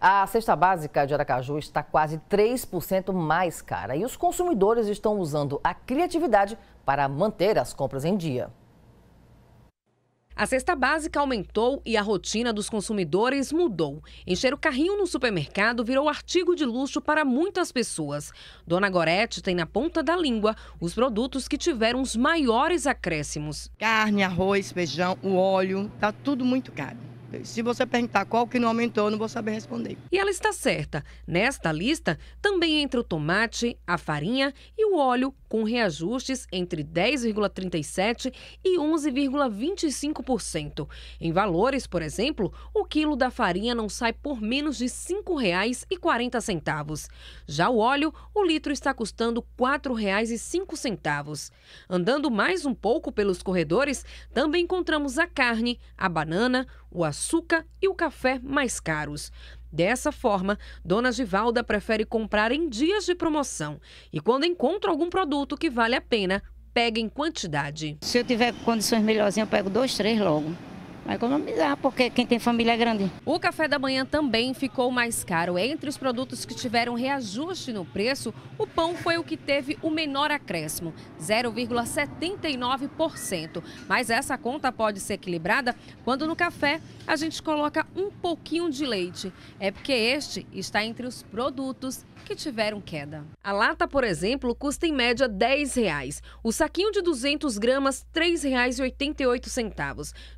A cesta básica de Aracaju está quase 3% mais cara e os consumidores estão usando a criatividade para manter as compras em dia. A cesta básica aumentou e a rotina dos consumidores mudou. Encher o carrinho no supermercado virou artigo de luxo para muitas pessoas. Dona Gorete tem na ponta da língua os produtos que tiveram os maiores acréscimos. Carne, arroz, feijão, o óleo, tá tudo muito caro. Se você perguntar qual que não aumentou, eu não vou saber responder. E ela está certa. Nesta lista também entra o tomate, a farinha e o óleo, com reajustes entre 10,37% e 11,25%. Em valores, por exemplo, o quilo da farinha não sai por menos de R$ 5,40. Já o óleo, o litro está custando R$ 4,05. Andando mais um pouco pelos corredores, também encontramos a carne, a banana, o açúcar e o café mais caros. Dessa forma, Dona Givalda prefere comprar em dias de promoção e quando encontra algum produto que vale a pena, pega em quantidade. Se eu tiver condições melhorzinhas, eu pego dois, três logo. Vai economizar, porque quem tem família é grande. O café da manhã também ficou mais caro. Entre os produtos que tiveram reajuste no preço, o pão foi o que teve o menor acréscimo, 0,79%. Mas essa conta pode ser equilibrada quando no café a gente coloca um pouquinho de leite. É porque este está entre os produtos que tiveram queda. A lata, por exemplo, custa em média R$ 10,00. O saquinho de 200 gramas, R$ 3,88.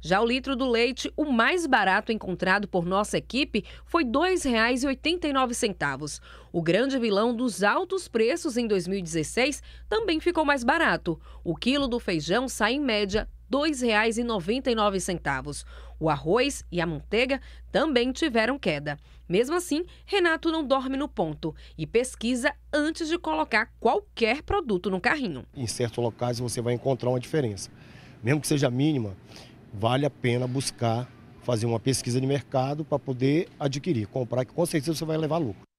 Já o litro do leite, o mais barato encontrado por nossa equipe foi R$ 2,89. O grande vilão dos altos preços em 2016 também ficou mais barato. O quilo do feijão sai em média R$ 2,99. O arroz e a manteiga também tiveram queda. Mesmo assim, Renato não dorme no ponto e pesquisa antes de colocar qualquer produto no carrinho. Em certos locais você vai encontrar uma diferença, mesmo que seja mínima vale a pena buscar fazer uma pesquisa de mercado para poder adquirir, comprar, que com certeza você vai levar lucro.